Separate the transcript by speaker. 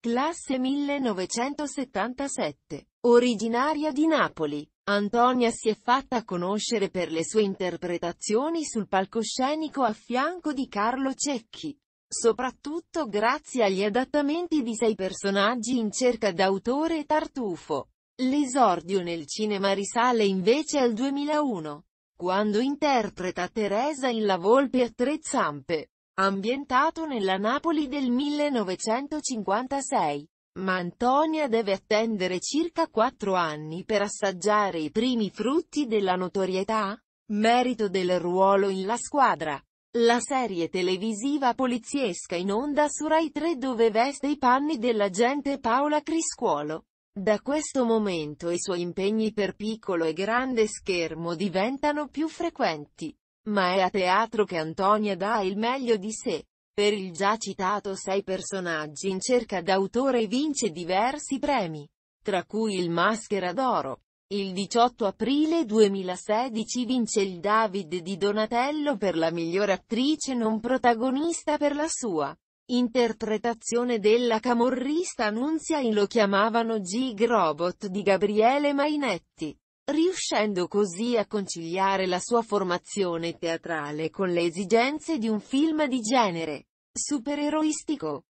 Speaker 1: Classe 1977. Originaria di Napoli, Antonia si è fatta conoscere per le sue interpretazioni sul palcoscenico a fianco di Carlo Cecchi. Soprattutto grazie agli adattamenti di sei personaggi in cerca d'autore e tartufo. L'esordio nel cinema risale invece al 2001, quando interpreta Teresa in La Volpe a tre zampe ambientato nella Napoli del 1956. Ma Antonia deve attendere circa quattro anni per assaggiare i primi frutti della notorietà? Merito del ruolo in La squadra. La serie televisiva poliziesca in onda su Rai 3 dove veste i panni dell'agente Paola Criscuolo. Da questo momento i suoi impegni per piccolo e grande schermo diventano più frequenti. Ma è a teatro che Antonia dà il meglio di sé. Per il già citato sei personaggi in cerca d'autore vince diversi premi, tra cui il Maschera d'Oro. Il 18 aprile 2016 vince il David di Donatello per la miglior attrice non protagonista per la sua interpretazione della camorrista Nunzia in Lo chiamavano Gig Robot di Gabriele Mainetti riuscendo così a conciliare la sua formazione teatrale con le esigenze di un film di genere supereroistico.